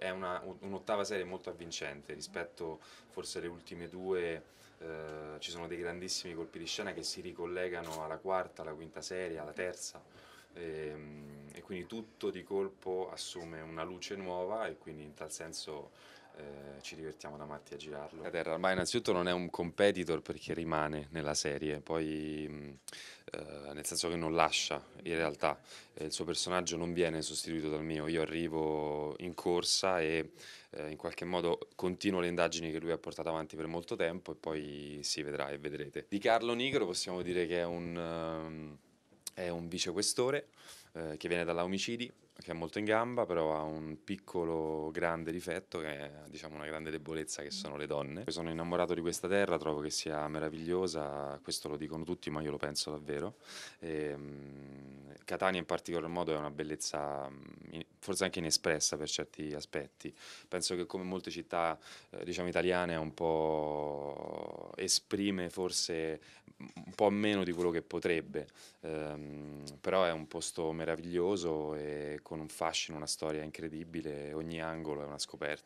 è un'ottava serie molto avvincente rispetto forse alle ultime due eh, ci sono dei grandissimi colpi di scena che si ricollegano alla quarta, alla quinta serie, alla terza e, ehm, e quindi tutto di colpo assume una luce nuova e quindi in tal senso eh, ci divertiamo da matti a girarlo. La Terra ormai innanzitutto non è un competitor perché rimane nella serie, poi mm, eh, nel senso che non lascia in realtà, eh, il suo personaggio non viene sostituito dal mio, io arrivo in corsa e eh, in qualche modo continuo le indagini che lui ha portato avanti per molto tempo e poi si vedrà e vedrete. Di Carlo Nigro possiamo dire che è un... Um, è un vicequestore eh, che viene dalla omicidi, che è molto in gamba, però ha un piccolo grande difetto, che è diciamo, una grande debolezza che sono le donne. Sono innamorato di questa terra, trovo che sia meravigliosa, questo lo dicono tutti, ma io lo penso davvero. E, ehm, Catania in particolar modo è una bellezza mm, forse anche inespressa per certi aspetti. Penso che come molte città eh, diciamo, italiane un po' esprime forse un po' meno di quello che potrebbe, ehm, però è un posto meraviglioso e con un fascino, una storia incredibile, ogni angolo è una scoperta.